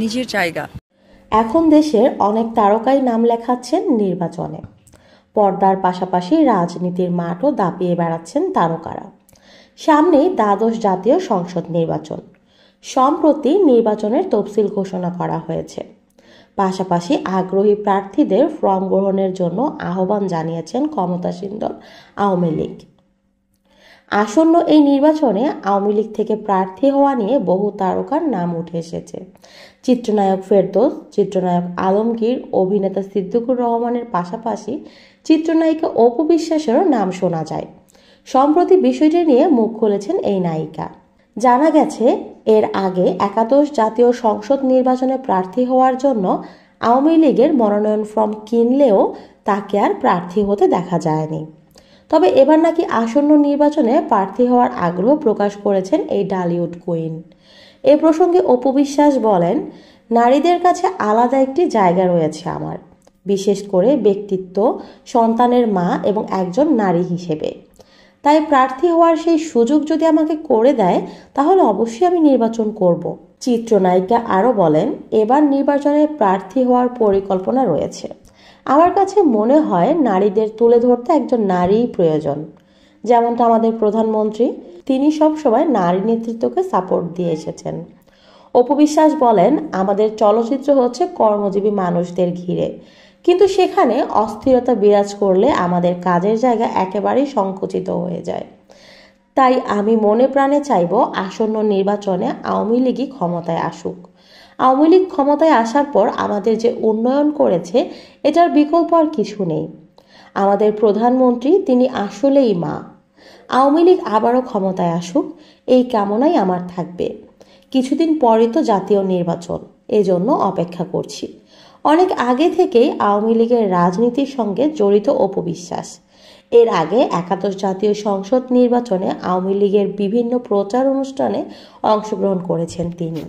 নিজের জায়গা এখন দেশের অনেক তারকাই নাম লেখাচ্ছেন নির্বাচনে পর্দার পাশাপাশি রাজনীতির মাঠও দাপিয়ে বেড়াচ্ছেন তারকারা সামনেই দ্বাদশ জাতীয় সংসদ নির্বাচন সম্প্রতি নির্বাচনের তফসিল ঘোষণা করা হয়েছে পাশাপাশি আগ্রহী প্রার্থীদের ফর্ম গ্রহণের জন্য আহ্বান জানিয়েছেন ক্ষমতাসীন দল আওয়ামী লীগ আসন্ন এই নির্বাচনে আওয়ামী লীগ থেকে প্রার্থী হওয়া নিয়ে বহু তারকার নাম উঠে এসেছে চিত্রনায়ক ফেরদোস চিত্রনায়ক আলমগীর অভিনেতা সিদ্দিকুর রহমানের পাশাপাশি চিত্রনায়িকা অপু বিশ্বাসেরও নাম শোনা যায় সম্প্রতি বিষয়টি নিয়ে মুখ খুলেছেন এই নায়িকা জানা গেছে এর আগে একাদশ জাতীয় সংসদ নির্বাচনে প্রার্থী হওয়ার জন্য আওয়ামী লীগের মনোনয়ন ফর্ম কিনলেও তাকে আর প্রার্থী হতে দেখা যায়নি তবে এবার নাকি আসন্ন নির্বাচনে প্রার্থী হওয়ার আগ্রহ প্রকাশ করেছেন এই ডালিউড কুইন এ প্রসঙ্গে অপু বিশ্বাস বলেন নারীদের কাছে আলাদা একটি জায়গা রয়েছে আমার বিশেষ করে ব্যক্তিত্ব সন্তানের মা এবং একজন নারী হিসেবে তাই প্রার্থী হওয়ার সেই সুযোগ যদি আমাকে করে দেয় তাহলে অবশ্যই আমি নির্বাচন করব চিত্রনায়িকা আরও বলেন এবার নির্বাচনে প্রার্থী হওয়ার পরিকল্পনা রয়েছে আমার কাছে মনে হয় নারীদের তুলে ধরতে একজন নারীই প্রয়োজন যেমনটা আমাদের প্রধানমন্ত্রী তিনি সবসময় নারী নেতৃত্বকে সাপোর্ট দিয়ে এসেছেন অপবিশ্বাস বলেন আমাদের চলচ্চিত্র হচ্ছে কর্মজীবী মানুষদের ঘিরে কিন্তু সেখানে অস্থিরতা বিরাজ করলে আমাদের কাজের জায়গা একেবারেই সংকুচিত হয়ে যায় তাই আমি মনে প্রাণে চাইব আসন্ন নির্বাচনে আওয়ামী লীগই ক্ষমতায় আসুক আওয়ামী লীগ ক্ষমতায় আসার পর আমাদের যে উন্নয়ন করেছে এটার বিকল্প আর কিছু নেই আমাদের প্রধানমন্ত্রী তিনি আসলেই মা আওয়ামী লীগ আবারও ক্ষমতায় আসুক এই কামনাই আমার থাকবে কিছুদিন পরে তো জাতীয় নির্বাচন এজন্য অপেক্ষা করছি অনেক আগে থেকেই আওয়ামী লীগের রাজনীতির সঙ্গে জড়িত অপবিশ্বাস এর আগে একাদশ জাতীয় সংসদ নির্বাচনে আওয়ামী লীগের বিভিন্ন প্রচার অনুষ্ঠানে অংশগ্রহণ করেছেন তিনি